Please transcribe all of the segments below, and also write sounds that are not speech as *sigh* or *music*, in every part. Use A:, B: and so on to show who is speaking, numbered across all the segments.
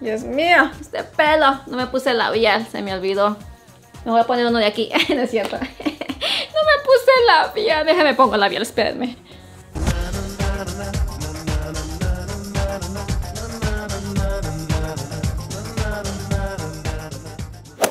A: Dios mío. Este pelo. No me puse labial, se me olvidó. Me voy a poner uno de aquí, *laughs* no es cierto. *laughs* no me puse labial. Déjame pongo labial, espérenme.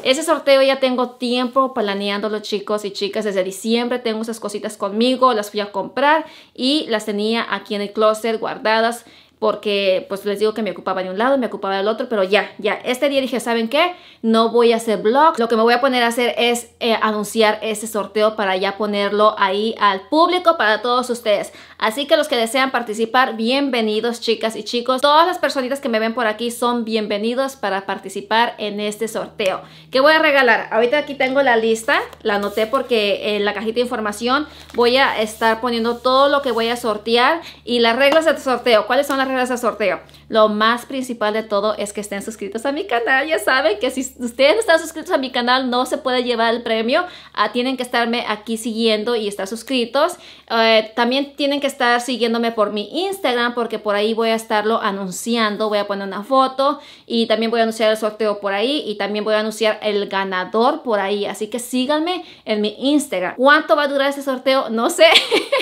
A: Ese sorteo ya tengo tiempo planeándolo chicos y chicas. Desde diciembre tengo esas cositas conmigo, las fui a comprar y las tenía aquí en el closet guardadas porque pues les digo que me ocupaba de un lado, me ocupaba del otro, pero ya, ya, este día dije, ¿saben qué? No voy a hacer blog lo que me voy a poner a hacer es eh, anunciar este sorteo para ya ponerlo ahí al público para todos ustedes. Así que los que desean participar, bienvenidos chicas y chicos. Todas las personitas que me ven por aquí son bienvenidos para participar en este sorteo. ¿Qué voy a regalar? Ahorita aquí tengo la lista, la anoté porque en la cajita de información voy a estar poniendo todo lo que voy a sortear y las reglas del sorteo. ¿Cuáles son las reglas sorteo. Lo más principal de todo es que estén suscritos a mi canal. Ya saben que si ustedes no están suscritos a mi canal no se puede llevar el premio. Ah, tienen que estarme aquí siguiendo y estar suscritos. Eh, también tienen que estar siguiéndome por mi Instagram porque por ahí voy a estarlo anunciando. Voy a poner una foto y también voy a anunciar el sorteo por ahí y también voy a anunciar el ganador por ahí. Así que síganme en mi Instagram. ¿Cuánto va a durar este sorteo? No sé. *laughs*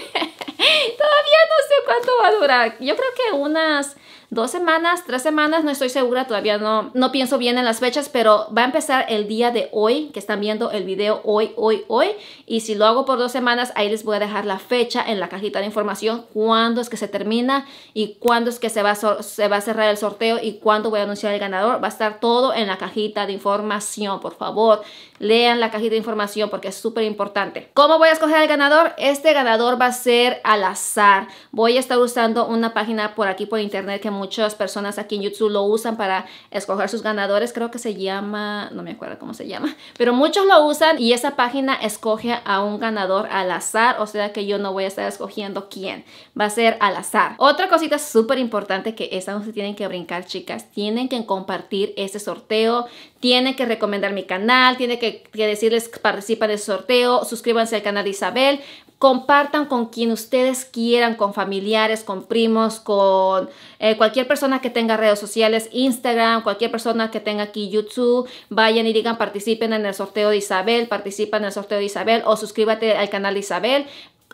A: Ya no sé cuánto va a durar. Yo creo que unas dos semanas, tres semanas, no estoy segura, todavía no, no pienso bien en las fechas, pero va a empezar el día de hoy, que están viendo el video hoy, hoy, hoy. Y si lo hago por dos semanas, ahí les voy a dejar la fecha en la cajita de información, cuándo es que se termina y cuándo es que se va a, se va a cerrar el sorteo y cuándo voy a anunciar el ganador. Va a estar todo en la cajita de información, por favor. Lean la cajita de información porque es súper importante. ¿Cómo voy a escoger al ganador? Este ganador va a ser al azar. Voy a estar usando una página por aquí por internet que muy muchas personas aquí en YouTube lo usan para escoger sus ganadores, creo que se llama, no me acuerdo cómo se llama, pero muchos lo usan y esa página escoge a un ganador al azar, o sea que yo no voy a estar escogiendo quién, va a ser al azar. Otra cosita súper importante que esa no se tienen que brincar, chicas, tienen que compartir ese sorteo, tiene que recomendar mi canal, tiene que, decirles que en del sorteo, suscríbanse al canal de Isabel, compartan con quien ustedes quieran, con familiares, con primos, con eh, cualquier persona que tenga redes sociales, Instagram, cualquier persona que tenga aquí YouTube, vayan y digan participen en el sorteo de Isabel, participan en el sorteo de Isabel o suscríbete al canal de Isabel.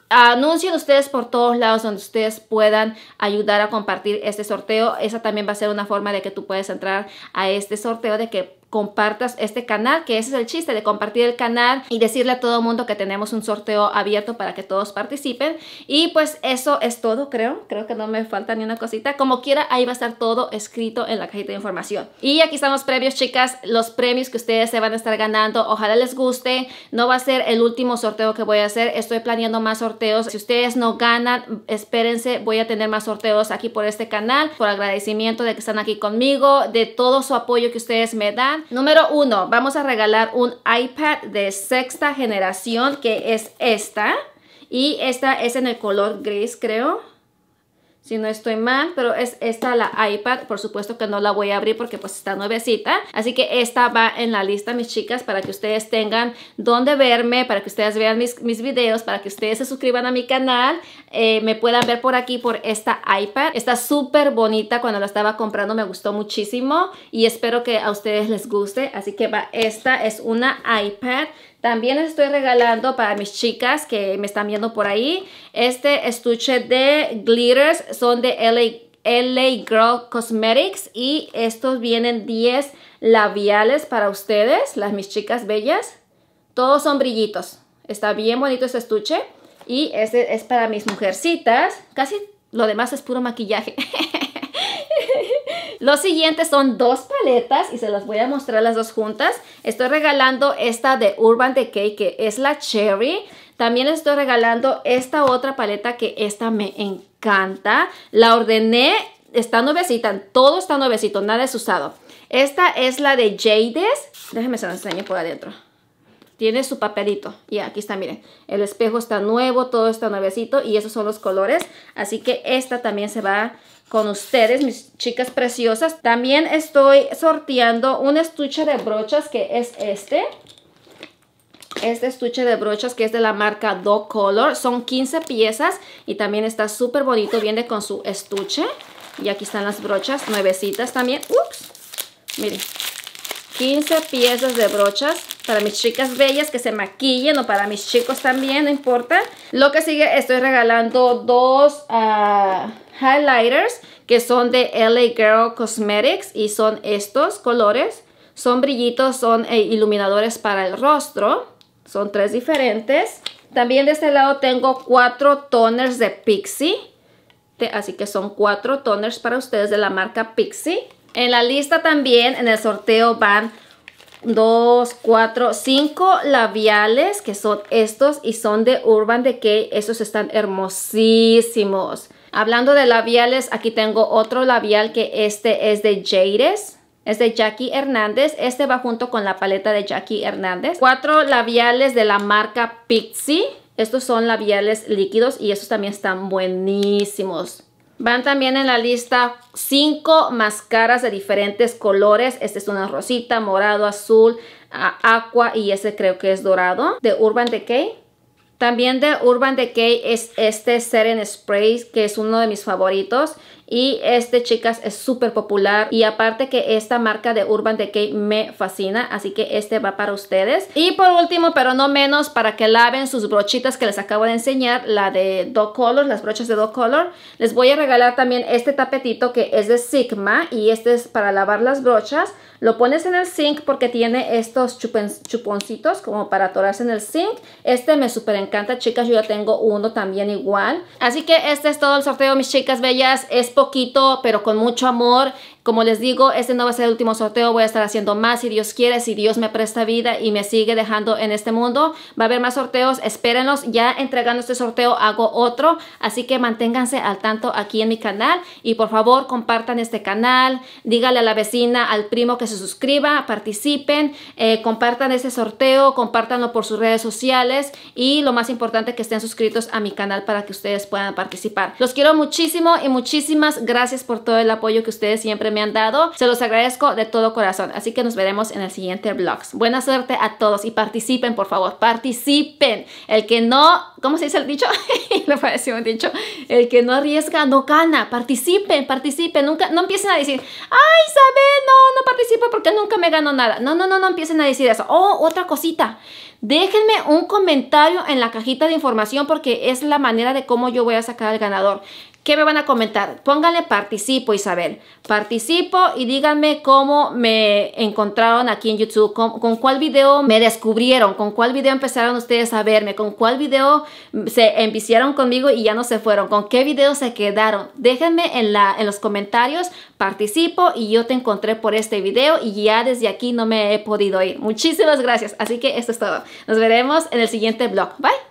A: Anuncien ustedes por todos lados donde ustedes puedan ayudar a compartir este sorteo. Esa también va a ser una forma de que tú puedas entrar a este sorteo de que compartas este canal, que ese es el chiste de compartir el canal y decirle a todo el mundo que tenemos un sorteo abierto para que todos participen. Y pues eso es todo, creo. Creo que no me falta ni una cosita. Como quiera, ahí va a estar todo escrito en la cajita de información. Y aquí están los premios, chicas, los premios que ustedes se van a estar ganando. Ojalá les guste. No va a ser el último sorteo que voy a hacer. Estoy planeando más sorteos. Si ustedes no ganan, espérense, voy a tener más sorteos aquí por este canal, por agradecimiento de que están aquí conmigo, de todo su apoyo que ustedes me dan. Número uno, vamos a regalar un iPad de sexta generación, que es esta. Y esta es en el color gris, creo si no estoy mal, pero es esta la iPad, por supuesto que no la voy a abrir porque pues está nuevecita, así que esta va en la lista mis chicas para que ustedes tengan donde verme, para que ustedes vean mis, videos, para que ustedes se suscriban a mi canal, eh, me puedan ver por aquí por esta iPad, está súper bonita, cuando la estaba comprando me gustó muchísimo y espero que a ustedes les guste, así que va, esta es una iPad también les estoy regalando para mis chicas que me están viendo por ahí, este estuche de glitters, son de LA Girl Cosmetics y estos vienen 10 labiales para ustedes, las mis chicas bellas. Todos son brillitos. Está bien bonito este estuche y este es para mis mujercitas. Casi lo demás es puro maquillaje. *laughs* Los siguientes son dos paletas y se las voy a mostrar las dos juntas. Estoy regalando esta de Urban Decay que es la Cherry. También estoy regalando esta otra paleta que esta me encanta. La ordené, está nuevecita, todo está nuevecito, nada es usado. Esta es la de Jades. Déjenme se la enseño por adentro tiene su papelito. Y aquí está, miren, el espejo está nuevo, todo está nuevecito y esos son los colores. Así que esta también se va con ustedes, mis chicas preciosas. También estoy sorteando un estuche de brochas que es este. Este estuche de brochas que es de la marca Do Color. Son 15 piezas y también está súper bonito. Viene con su estuche. Y aquí están las brochas nuevecitas también. Ups. Miren. 15 piezas de brochas para mis chicas bellas que se maquillen o para mis chicos también, no importa. Lo que sigue, estoy regalando dos ah, highlighters que son de LA Girl Cosmetics y son estos colores. Son brillitos, son eh, iluminadores para el rostro. Son tres diferentes. También de este lado tengo cuatro toners de Pixie. Así que son cuatro toners para ustedes de la marca Pixie. En la lista también, en el sorteo van Dos, cuatro, cinco labiales que son estos y son de Urban Decay. Estos están hermosísimos. Hablando de labiales, aquí tengo otro labial que este es de Jades. Es de Jackie Hernández. Este va junto con la paleta de Jackie Hernández. Cuatro labiales de la marca Pixie. Estos son labiales líquidos y estos también están buenísimos. Van también en la lista cinco máscaras de diferentes colores. Este es una rosita, morado, azul, aqua y ese creo que es dorado de Urban Decay. También de Urban Decay es este Seren Spray, que es uno de mis favoritos. Y este, chicas, es súper popular. Y aparte que esta marca de Urban Decay me fascina. Así que este va para ustedes. Y por último, pero no menos, para que laven sus brochitas que les acabo de enseñar. La de Do Color, las brochas de Do Color. Les voy a regalar también este tapetito que es de Sigma. Y este es para lavar las brochas. Lo pones en el sink porque tiene estos chuponcitos como para atorarse en el sink, Este me súper encanta encanta, chicas. Yo ya tengo uno también igual. Así que este es todo el sorteo, mis chicas bellas. Es poquito, pero con mucho amor. Como les digo, este no va a ser el último sorteo, voy a estar haciendo más si Dios quiere, si Dios me presta vida y me sigue dejando en este mundo. Va a haber más sorteos, espérenlos, ya entregando este sorteo hago otro, así que manténganse al tanto aquí en mi canal y por favor compartan este canal, dígale a la vecina, al primo que se suscriba, participen, eh, compartan este sorteo, compártanlo por sus redes sociales y lo más importante que estén suscritos a mi canal para que ustedes puedan participar. Los quiero muchísimo y muchísimas gracias por todo el apoyo que ustedes siempre me han dado. Se los agradezco de todo corazón. Así que nos veremos en el siguiente vlog. Buena suerte a todos y participen, por favor. Participen. El que no, ¿cómo se dice el dicho? Le *laughs* pareció un dicho. El que no arriesga, no gana. Participen, participen. Nunca, no empiecen a decir, ay, sabe, no, no participo porque nunca me gano nada. No, no, no, no empiecen a decir eso. Oh, otra cosita. Déjenme un comentario en la cajita de información porque es la manera de cómo yo voy a sacar al ganador. ¿Qué me van a comentar? Pónganle participo, Isabel. Participo y díganme cómo me encontraron aquí en YouTube, con, cuál video me descubrieron, con cuál video empezaron ustedes a verme, con cuál video se enviciaron conmigo y ya no se fueron, con qué video se quedaron. Déjenme en, la, en los comentarios, participo y yo te encontré por este video y ya desde aquí no me he podido ir. Muchísimas gracias. Así que esto es todo. Nos veremos en el siguiente blog. Bye.